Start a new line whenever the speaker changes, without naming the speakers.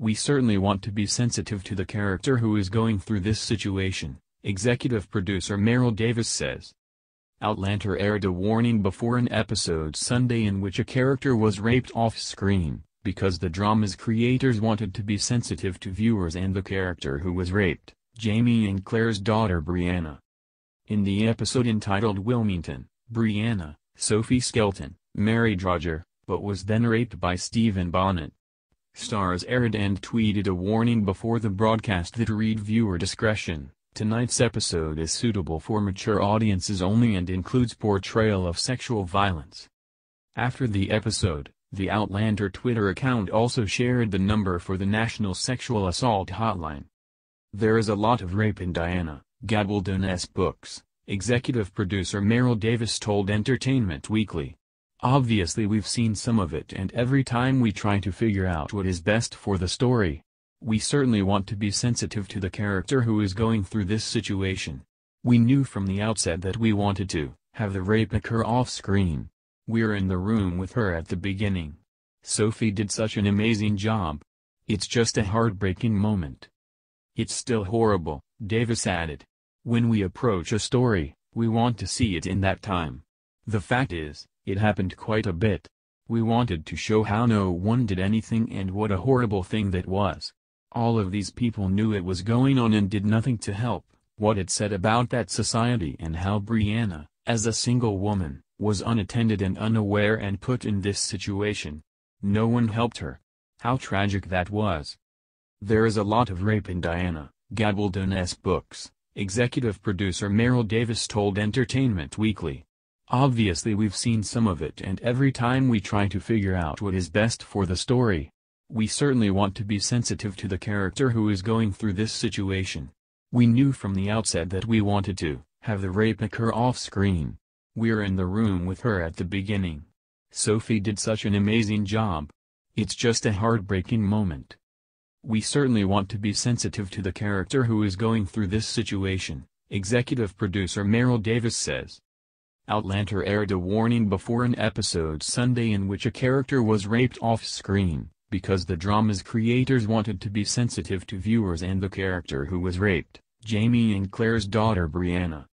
We certainly want to be sensitive to the character who is going through this situation, executive producer Merrill Davis says. Outlander aired a warning before an episode Sunday in which a character was raped off-screen, because the drama's creators wanted to be sensitive to viewers and the character who was raped, Jamie and Claire's daughter Brianna. In the episode entitled Wilmington, Brianna, Sophie Skelton, married Roger, but was then raped by Stephen Bonnet, Stars aired and tweeted a warning before the broadcast that read viewer discretion. Tonight's episode is suitable for mature audiences only and includes portrayal of sexual violence. After the episode, the Outlander Twitter account also shared the number for the National Sexual Assault Hotline. There is a lot of rape in Diana, Gabaldon's books, executive producer Meryl Davis told Entertainment Weekly. Obviously we've seen some of it and every time we try to figure out what is best for the story. We certainly want to be sensitive to the character who is going through this situation. We knew from the outset that we wanted to have the rape occur off-screen. We're in the room with her at the beginning. Sophie did such an amazing job. It's just a heartbreaking moment. It's still horrible, Davis added. When we approach a story, we want to see it in that time. The fact is, it happened quite a bit. We wanted to show how no one did anything and what a horrible thing that was. All of these people knew it was going on and did nothing to help, what it said about that society and how Brianna, as a single woman, was unattended and unaware and put in this situation. No one helped her. How tragic that was. There is a lot of rape in Diana, Gabaldon's Books, executive producer Merrill Davis told Entertainment Weekly. Obviously we've seen some of it and every time we try to figure out what is best for the story. We certainly want to be sensitive to the character who is going through this situation. We knew from the outset that we wanted to have the rape occur off-screen. We're in the room with her at the beginning. Sophie did such an amazing job. It's just a heartbreaking moment. We certainly want to be sensitive to the character who is going through this situation, executive producer Merrill Davis says. Outlander aired a warning before an episode Sunday in which a character was raped off-screen, because the drama's creators wanted to be sensitive to viewers and the character who was raped, Jamie and Claire's daughter Brianna,